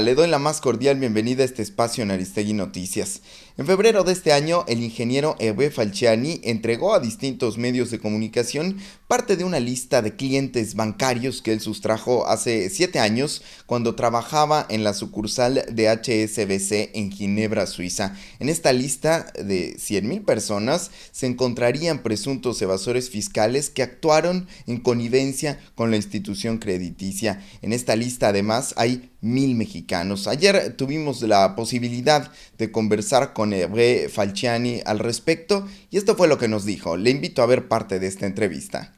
le doy la más cordial bienvenida a este espacio en Aristegui Noticias. En febrero de este año, el ingeniero Eve Falciani entregó a distintos medios de comunicación parte de una lista de clientes bancarios que él sustrajo hace siete años cuando trabajaba en la sucursal de HSBC en Ginebra, Suiza. En esta lista de 100.000 personas se encontrarían presuntos evasores fiscales que actuaron en connivencia con la institución crediticia. En esta lista además hay mil mexicanos. Ayer tuvimos la posibilidad de conversar con eh, Falciani al respecto y esto fue lo que nos dijo. Le invito a ver parte de esta entrevista.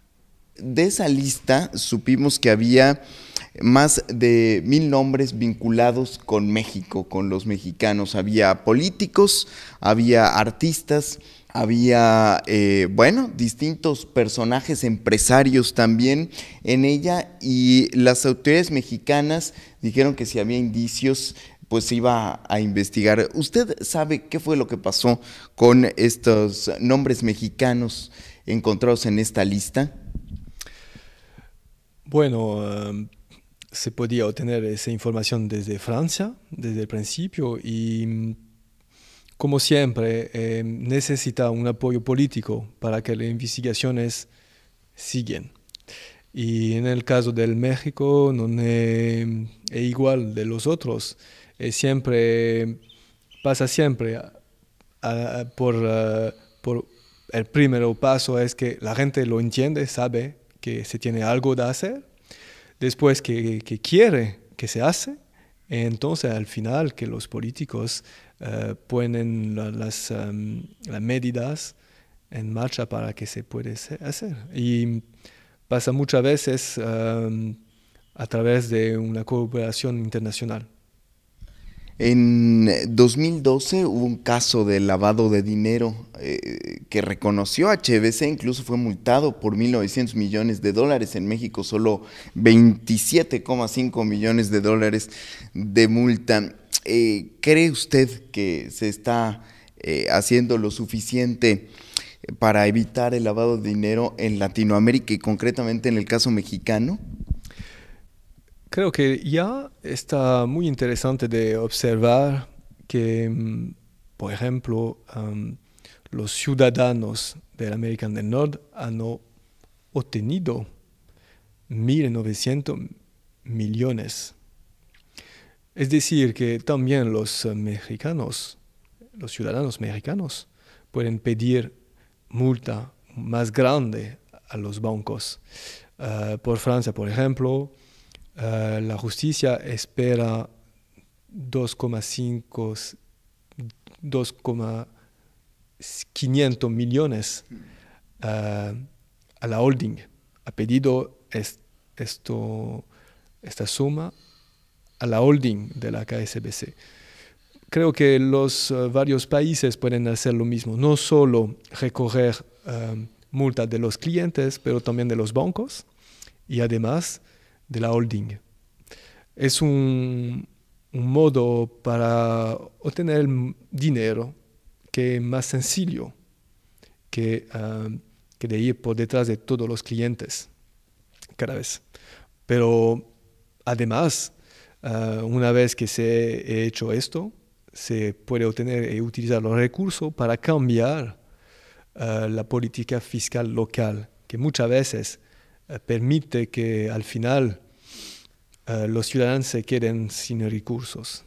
De esa lista supimos que había más de mil nombres vinculados con México, con los mexicanos. Había políticos, había artistas, había, eh, bueno, distintos personajes empresarios también en ella y las autoridades mexicanas dijeron que si había indicios pues iba a investigar. ¿Usted sabe qué fue lo que pasó con estos nombres mexicanos encontrados en esta lista? Bueno, em, se podía obtener esa información desde Francia, desde el principio, y mm, como siempre em, necesita un apoyo político para que las investigaciones sigan. Y en el caso del México no es e igual de los otros y eh, siempre pasa siempre eh, por, el primer paso es que la gente lo entiende, sabe que se tiene algo de hacer, después que, quiere que se hace, entonces al final que los políticos eh, ponen em, las, medidas en marcha para que se puede hacer. Y pasa muchas veces em, a través de una cooperación internacional. En 2012 hubo un caso de lavado de dinero eh, que reconoció HBC, incluso fue multado por 1.900 millones de dólares. En México solo 27,5 millones de dólares de multa. Eh, ¿Cree usted que se está eh, haciendo lo suficiente para evitar el lavado de dinero en Latinoamérica y concretamente en el caso mexicano? Creo que ya está muy interesante de observar que, mm, por ejemplo, los ciudadanos del América del Norte han obtenido 1.900 millones. Es decir, que también los eh, mexicanos, los ciudadanos mexicanos, pueden pedir multa más grande a los bancos. Eh, por Francia, por ejemplo, eh, la justicia espera 2,500 millones eh, a la holding. Ha pedido esta suma a la holding de la KSBC. Creo que los eh, varios países pueden hacer lo mismo, no solo recorrer multas de los clientes, pero también de los bancos y además de la holding. Es un, modo para obtener dinero que es más sencillo ah, que, de ir por detrás de todos los clientes cada vez. Pero además, ah, una vez que se ha hecho esto, se puede obtener y utilizar los recursos para cambiar ah, la política fiscal local, que muchas veces eh, permite que al final eh, los ciudadanos se queden sin recursos.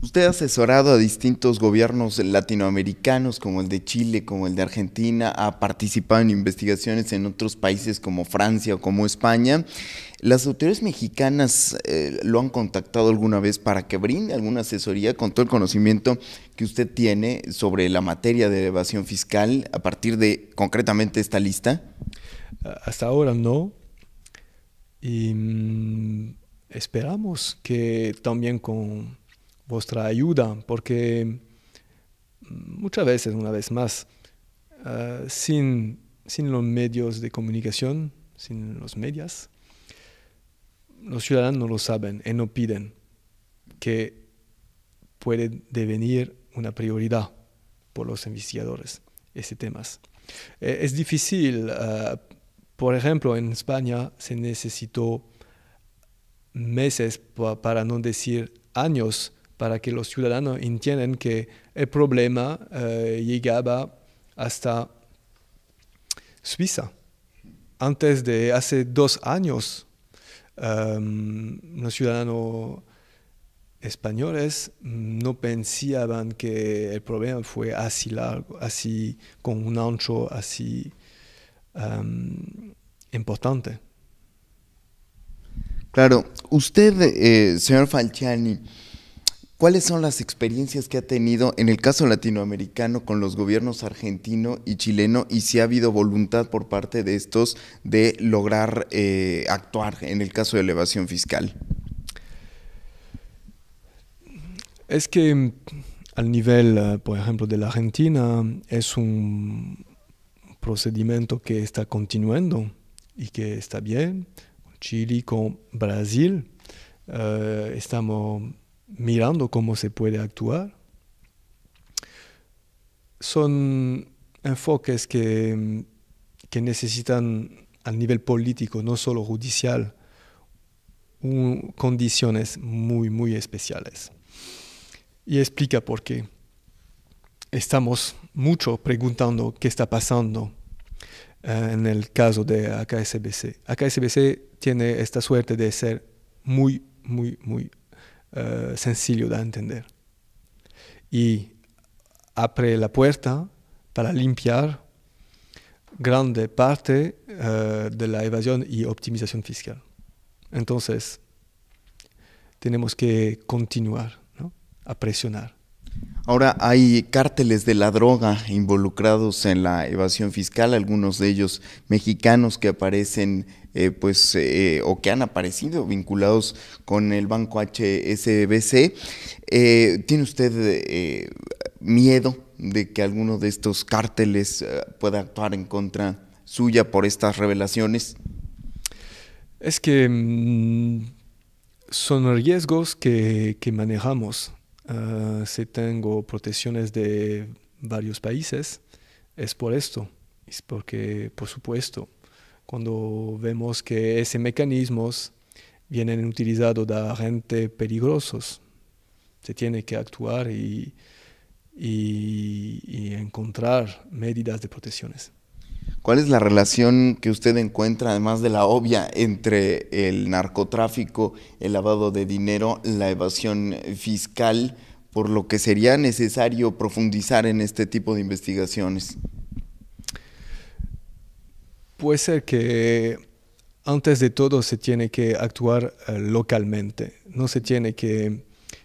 Usted ha asesorado a distintos gobiernos latinoamericanos, como el de Chile, como el de Argentina, ha participado en investigaciones en otros países como Francia o como España. ¿Las autoridades mexicanas eh, lo han contactado alguna vez para que brinde alguna asesoría con todo el conocimiento que usted tiene sobre la materia de evasión fiscal a partir de concretamente esta lista? hasta ahora no. Y mm, esperamos que también con vuestra ayuda, porque mm, muchas veces, una vez más, ah, sin, sin los medios de comunicación, sin los medios, los ciudadanos no lo saben y no piden que puede devenir una prioridad por los investigadores ese temas. Eh, es difícil ah, por ejemplo, en España se necesitó meses, para no decir años, para que los ciudadanos entiendan que el problema eh, llegaba hasta Suiza. Antes de hace dos años, em, los ciudadanos españoles no pensaban que el problema fue así largo, así con un ancho, así importante. Claro, usted, eh, señor Falciani, ¿cuáles son las experiencias que ha tenido en el caso latinoamericano con los gobiernos argentino y chileno y si ha habido voluntad por parte de estos de lograr eh, actuar en el caso de elevación fiscal? Es que mm, al nivel, eh, por ejemplo, de la Argentina, es un, procedimiento que está continuando y que está bien, Chile, con Brasil. Eh, estamos mirando cómo se puede actuar. Son enfoques que, necesitan a nivel político, no solo judicial, condiciones muy, muy especiales. Y explica por qué. Estamos mucho preguntando qué está pasando eh, en el caso de AKSBC. AKSBC tiene esta suerte de ser muy, muy, muy eh, sencillo de entender. Y abre la puerta para limpiar grande parte eh, de la evasión y optimización fiscal. Entonces, tenemos que continuar a presionar. Ahora hay cárteles de la droga involucrados en la evasión fiscal, algunos de ellos mexicanos que aparecen eh, pues eh, o que han aparecido vinculados con el banco HSBC. Eh, ¿Tiene usted miedo de que alguno de estos cárteles pueda actuar en contra suya por estas revelaciones? Es que mm, son riesgos que manejamos Ah, si tengo protecciones de varios países, es por esto. Es porque, por supuesto, cuando vemos que esos mecanismos vienen utilizados de gente peligrosos, se tiene que actuar y encontrar medidas de protecciones. ¿Cuál es la relación que usted encuentra, además de la obvia, entre el narcotráfico, el lavado de dinero, la evasión fiscal, por lo que sería necesario profundizar en este tipo de investigaciones? Puede ser que antes de todo se tiene que actuar eh, localmente, no se tiene que,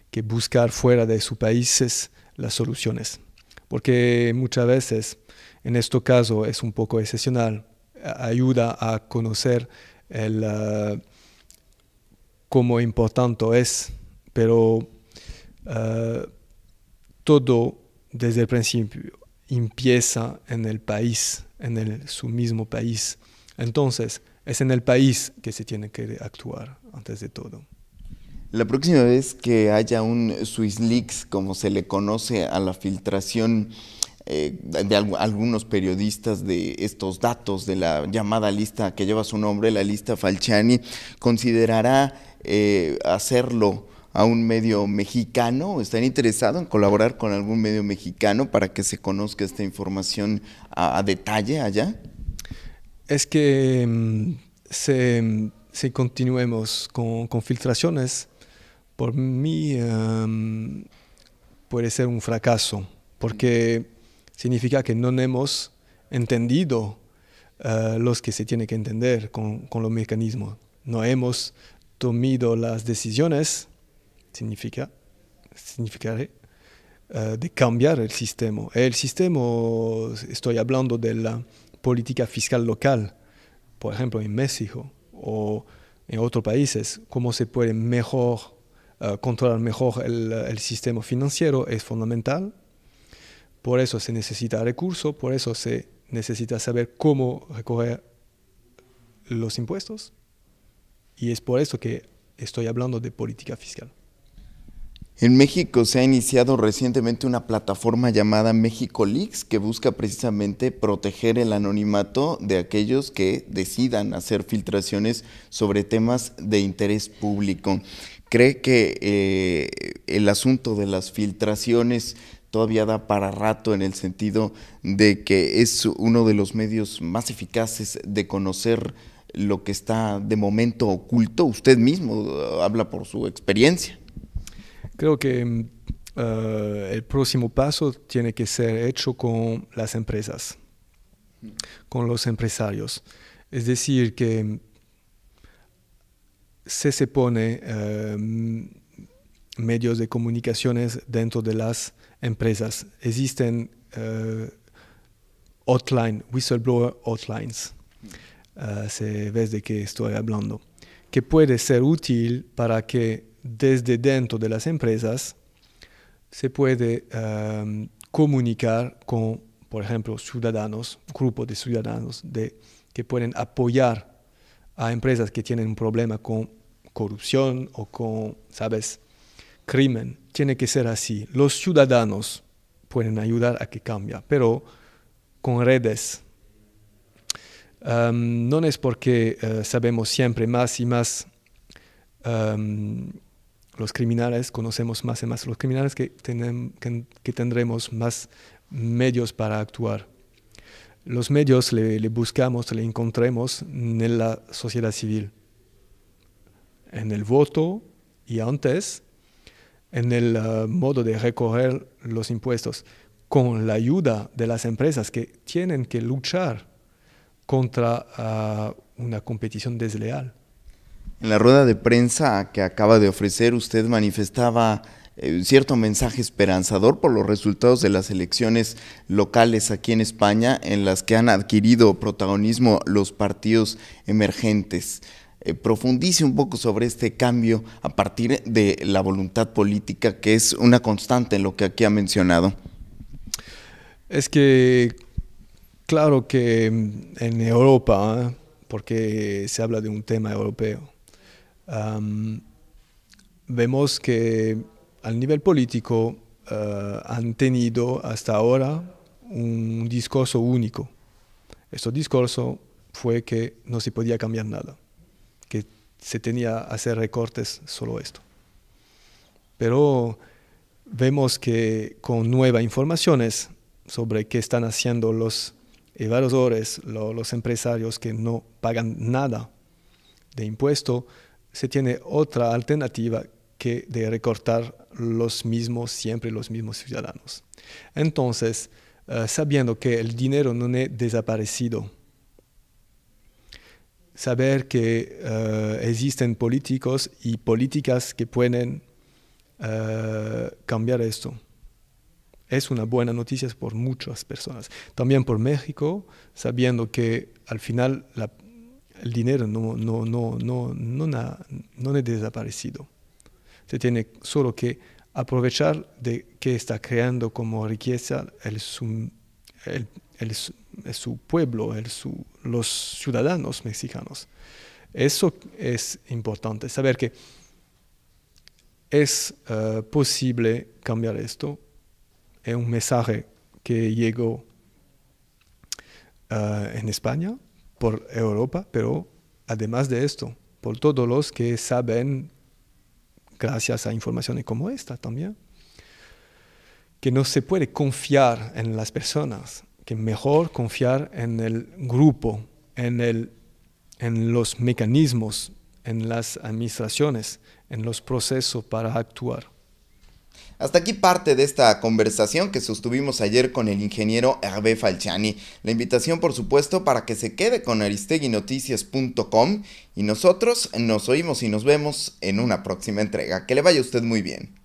que buscar fuera de sus países las soluciones, porque muchas veces en este caso es un poco excepcional, ayuda a conocer el, eh, cómo importante es, pero eh, todo desde el principio empieza en el país, en el, su mismo país. Entonces, es en el país que se tiene que actuar antes de todo. La próxima vez que haya un Swiss Leaks, como se le conoce a la filtración eh, de algunos periodistas de estos datos de la llamada lista que lleva su nombre, la lista Falciani, considerará eh, hacerlo a un medio mexicano? ¿Están interesados en colaborar con algún medio mexicano para que se conozca esta información a, detalle allá? Es que mm, mm, si, continuemos con, filtraciones, por mí puede ser un fracaso, porque significa que no hemos entendido eh, los que se tiene que entender con, los mecanismos. No hemos tomado las decisiones, significa, significaré, eh, de cambiar el sistema. El sistema, estoy hablando de la política fiscal local, por ejemplo, en México o en otros países, cómo se puede mejor, eh, controlar mejor el sistema financiero es fundamental por eso se necesita recursos, por eso se necesita saber cómo recoger los impuestos. Y es por eso que estoy hablando de política fiscal. En México se ha iniciado recientemente una plataforma llamada México Leaks que busca precisamente proteger el anonimato de aquellos que decidan hacer filtraciones sobre temas de interés público. ¿Cree que eh, el asunto de las filtraciones todavía da para rato en el sentido de que es uno de los medios más eficaces de conocer lo que está de momento oculto. Usted mismo uh, habla por su experiencia. Creo que mm, uh, el próximo paso tiene que ser hecho con las empresas, con los empresarios. Es decir, que mm, se se pone... Uh, medios de comunicaciones dentro de las empresas. Existen eh, whistleblower hotlines, eh, se ves de qué estoy hablando, que puede ser útil para que desde dentro de las empresas se puede em, comunicar con, por ejemplo, ciudadanos, grupos de ciudadanos de, que pueden apoyar a empresas que tienen un problema con corrupción o con, ¿sabes?, crimen tiene que ser así. Los ciudadanos pueden ayudar a que cambie, pero con redes. Um, no es porque eh, sabemos siempre más y más um, los criminales, conocemos más y más los criminales, que, tendremos más medios para actuar. Los medios le, le buscamos, le encontremos en la sociedad civil, en el voto y antes en el eh, modo de recoger los impuestos con la ayuda de las empresas que tienen que luchar contra ah, una competición desleal. En la rueda de prensa que acaba de ofrecer, usted manifestaba eh, cierto mensaje esperanzador por los resultados de las elecciones locales aquí en España, en las que han adquirido protagonismo los partidos emergentes. Eh, profundice un poco sobre este cambio a partir de la voluntad política, que es una constante en lo que aquí ha mencionado. Es que, claro que en Europa, porque se habla de un tema europeo, vemos que al nivel político eh, han tenido hasta ahora un discurso único. Este discurso fue que no se podía cambiar nada que se tenía que hacer recortes solo esto. Pero vemos que con nuevas informaciones sobre qué están haciendo los evaluadores, los empresarios que no pagan nada de impuesto, se tiene otra alternativa que de recortar los mismos, siempre los mismos ciudadanos. Entonces, eh, sabiendo que el dinero no es desaparecido, saber que eh, existen políticos y políticas que pueden eh, cambiar esto. Es una buena noticia por muchas personas. También por México, sabiendo que al final el dinero no, no, no, ha, desaparecido. Se tiene solo que aprovechar de que está creando como riqueza el, suministro. el su pueblo, los ciudadanos mexicanos. Eso es importante, saber que es eh, posible cambiar esto. Es un mensaje que llegó eh, en España, por Europa, pero además de esto, por todos los que saben, gracias a informaciones como esta también, que no se puede confiar en las personas, que mejor confiar en el grupo, en, en los mecanismos, en las administraciones, en los procesos para actuar. Hasta aquí parte de esta conversación que sostuvimos ayer con el ingeniero Hervé Falciani. La invitación, por supuesto, para que se quede con aristeguinoticias.com y nosotros nos oímos y nos vemos en una próxima entrega. Que le vaya usted muy bien.